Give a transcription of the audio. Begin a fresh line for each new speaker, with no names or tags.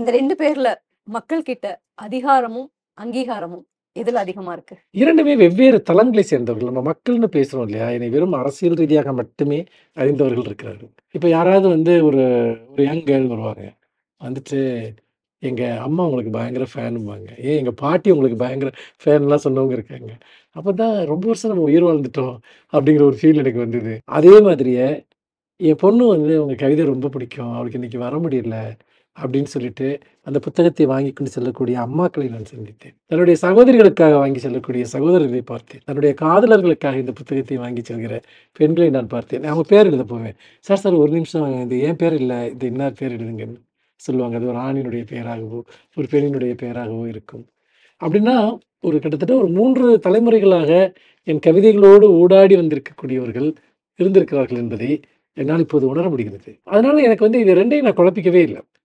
இந்த ரெண்டு பேர்ல மக்கள் கிட்ட அதிகாரமும் அங்கீகாரமும் எதுல அதிகமா இருக்கு
இரண்டுமே வெவ்வேறு தளங்களை சேர்ந்தவர்கள் நம்ம மக்கள்னு பேசுறோம் இல்லையா என்னை வெறும் அரசியல் ரீதியாக மட்டுமே அறிந்தவர்கள் இருக்கிறார்கள் இப்ப யாராவது வந்து ஒரு ஒரு யங் கேர்ள் வருவாங்க வந்துட்டு எங்க அம்மா உங்களுக்கு பயங்கர ஃபேனும்பாங்க ஏன் எங்க பாட்டி உங்களுக்கு பயங்கர ஃபேன்லாம் சொன்னவங்க இருக்காங்க அப்பதான் ரொம்ப வருஷம் நம்ம உயிர் வாழ்ந்துட்டோம் அப்படிங்கிற ஒரு ஃபீல் எனக்கு வந்தது அதே மாதிரியே என் பொண்ணு வந்து உங்க கவிதை ரொம்ப பிடிக்கும் அவளுக்கு இன்னைக்கு வர முடியல அப்படின்னு சொல்லிட்டு அந்த புத்தகத்தை வாங்கி கொண்டு செல்லக்கூடிய அம்மாக்களை நான் சந்தித்தேன் தன்னுடைய சகோதரிகளுக்காக வாங்கி செல்லக்கூடிய சகோதரர்களை பார்த்தேன் தன்னுடைய காதலர்களுக்காக இந்த புத்தகத்தை வாங்கி செல்கிற பெண்களை நான் பார்த்தேன் அவங்க பேர் எழுத போவேன் சார் சார் ஒரு நிமிஷம் இது ஏன் பேர் இல்லை இது இன்னார் பேர் எழுதுங்கன்னு சொல்லுவாங்க அது ஒரு ஆணினுடைய பெயராகவோ ஒரு பெண்ணினுடைய பெயராகவோ இருக்கும் அப்படின்னா ஒரு கிட்டத்தட்ட ஒரு மூன்று தலைமுறைகளாக என் கவிதைகளோடு ஊடாடி வந்திருக்கக்கூடியவர்கள் இருந்திருக்கிறார்கள் என்பதை என்னால் இப்போது உணர முடிகிறது அதனால் எனக்கு வந்து இது ரெண்டையும் நான் குழப்பிக்கவே இல்லை